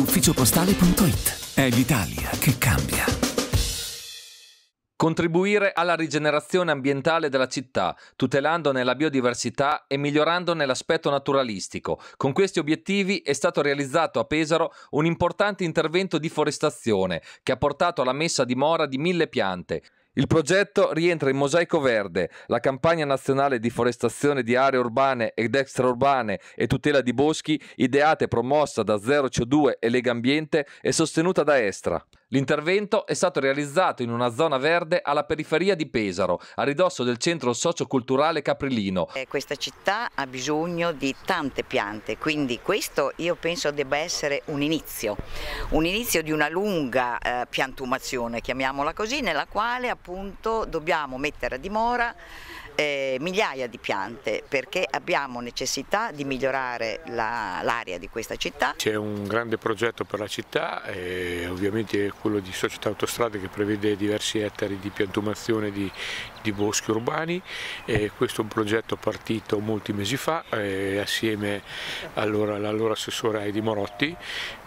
ufficiopostale.it. È l'Italia che cambia. Contribuire alla rigenerazione ambientale della città, tutelandone la biodiversità e migliorandone l'aspetto naturalistico. Con questi obiettivi è stato realizzato a Pesaro un importante intervento di forestazione che ha portato alla messa a dimora di mille piante. Il progetto rientra in Mosaico Verde, la campagna nazionale di forestazione di aree urbane ed extraurbane e tutela di boschi ideata e promossa da Zero CO2 e Lega Ambiente e sostenuta da Estra. L'intervento è stato realizzato in una zona verde alla periferia di Pesaro, a ridosso del centro socioculturale caprilino. Eh, questa città ha bisogno di tante piante, quindi questo io penso debba essere un inizio, un inizio di una lunga eh, piantumazione, chiamiamola così, nella quale appunto dobbiamo mettere a dimora eh, migliaia di piante perché abbiamo necessità di migliorare l'aria la, di questa città. C'è un grande progetto per la città e ovviamente quello di Società Autostrade che prevede diversi ettari di piantumazione di, di boschi urbani. E questo è un progetto partito molti mesi fa eh, assieme all'allora all assessore Di Morotti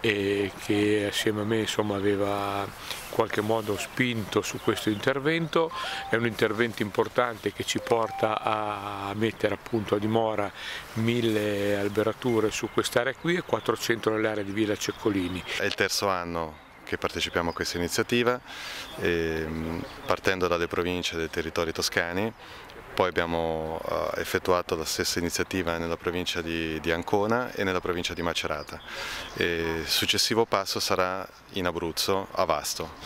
eh, che assieme a me insomma, aveva in qualche modo spinto su questo intervento. È un intervento importante che ci porta a mettere appunto a dimora mille alberature su quest'area qui e 400 nell'area di Villa Ceccolini. È il terzo anno che partecipiamo a questa iniziativa, ehm, partendo dalle province dei territori toscani, poi abbiamo eh, effettuato la stessa iniziativa nella provincia di, Ancona e nella provincia di Macerata. il successivo passo sarà in Abruzzo, a Vasto.